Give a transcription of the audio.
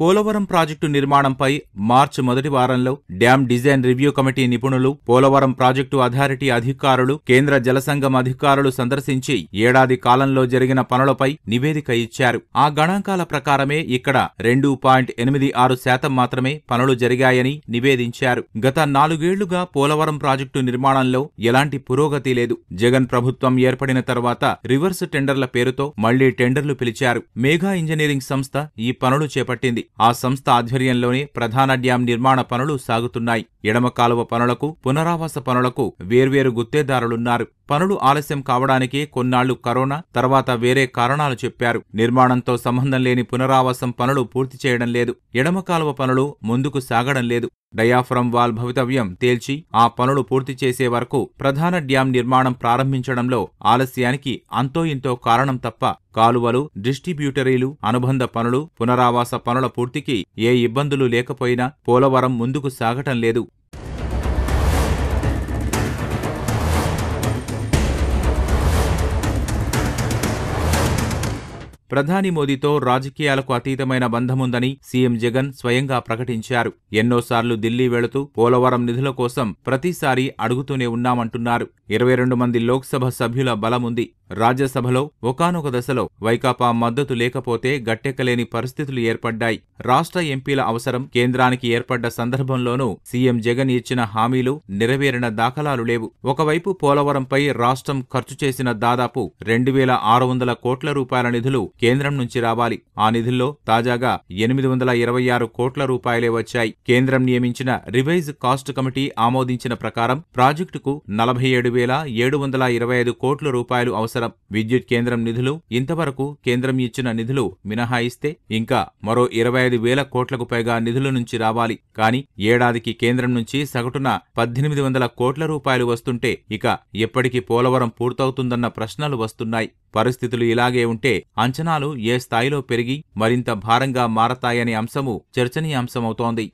Polavaram project నిర్మాణంపై మార్చి మొదటి వారంలో డ్యాం డిజైన్ రివ్యూ కమిటీ నిపుణులు పోలవరం ప్రాజెక్టు అథారిటీ అధికారులు కేంద్ర జలసంఘం అధికారులు సందర్శించి ఏడాది కాలంలో జరిగిన పనులపై నివేదిక ఇచ్చారు ఆ గణాంకాల ప్రకారమే ఇక్కడ రెండు పాయింట్ ఎనిమిది ఆరు శాతం మాత్రమే పనులు జరిగాయని నివేదించారు గత నాలుగేళ్లుగా పోలవరం ప్రాజెక్టు నిర్మాణంలో ఎలాంటి పురోగతి లేదు జగన్ ప్రభుత్వం ఏర్పడిన తర్వాత రివర్స్ టెండర్ల పేరుతో మళ్లీ టెండర్లు పిలిచారు మేఘా ఇంజనీరింగ్ సంస్థ ఈ పనులు చేపట్టింది ఆ సంస్థ ఆధ్వర్యంలోనే ప్రధాన డ్యాం నిర్మాణ పనులు సాగుతున్నాయి ఎడమ కాలువ పనులకు పునరావాస పనులకు వేర్వేరు గుత్తేదారులున్నారు పనులు ఆలస్యం కావడానికి కొన్నాళ్లు కరోనా తర్వాత వేరే కారణాలు చెప్పారు నిర్మాణంతో సంబంధం లేని పునరావాసం పనులు పూర్తి చేయడం లేదు ఎడమ కాలువ పనులు ముందుకు సాగడం లేదు డయాఫ్రమ్ వాల్ భవితవ్యం తేల్చి ఆ పనులు పూర్తి చేసే వరకు ప్రధాన డ్యాం నిర్మాణం ప్రారంభించడంలో ఆలస్యానికి అంతో ఇంతో కారణం తప్ప కాలువలు డిస్ట్రిబ్యూటరీలు అనుబంధ పనులు పునరావాస పనుల పూర్తికి ఏ ఇబ్బందులు లేకపోయినా పోలవరం ముందుకు సాగటం లేదు ప్రధాని మోదీతో రాజకీయాలకు అతీతమైన బంధముందని సీఎం జగన్ స్వయంగా ప్రకటించారు ఎన్నోసార్లు ఢిల్లీ వెళుతూ పోలవరం నిధుల కోసం ప్రతిసారి అడుగుతూనే ఉన్నామంటున్నారు ఇరవై రెండు మంది లోక్సభ సభ్యుల బలముంది రాజ్యసభలో ఒకనొక దశలో వైకాపా మద్దతు లేకపోతే గట్టెక్కలేని పరిస్థితులు ఏర్పడ్డాయి రాష్ట్ర ఎంపీల అవసరం కేంద్రానికి ఏర్పడ్డ సందర్భంలోనూ సీఎం జగన్ ఇచ్చిన హామీలు నెరవేరిన దాఖలాలు లేవు ఒకవైపు పోలవరంపై రాష్ట్రం ఖర్చు చేసిన దాదాపు రెండు వేల ఆరు వందల కోట్ల రూపాయల నిధులు కేంద్రం నుంచి రావాలి ఆ నిధుల్లో తాజాగా ఎనిమిది వందల ఇరవై ఆరు కోట్ల రూపాయలే వచ్చాయి కేంద్రం నియమించిన రివైజ్ కాస్ట్ కమిటీ ఆమోదించిన ప్రకారం ప్రాజెక్టుకు నలభై ఏడు వేల ఏడు వందల ఇరవై ఐదు కోట్ల రూపాయలు అవసరం విద్యుత్ కేంద్రం నిధులు ఇంతవరకు కేంద్రం ఇచ్చిన నిధులు మినహాయిస్తే ఇంకా మరో ఇరవై ఐదు వేల కోట్లకు పైగా నిధుల నుంచి రావాలి కానీ ఏడాదికి కేంద్రం నుంచి సగటున పద్దెనిమిది వందల కోట్ల రూపాయలు వస్తుంటే ఇక ఎప్పటికీ పోలవరం పూర్తవుతుందన్న ప్రశ్నలు వస్తున్నాయి పరిస్థితులు ఇలాగే ఉంటే అంచనాలు ఏ స్థాయిలో పెరిగి మరింత భారంగా మారతాయనే అంశము చర్చనీయాంశమవుతోంది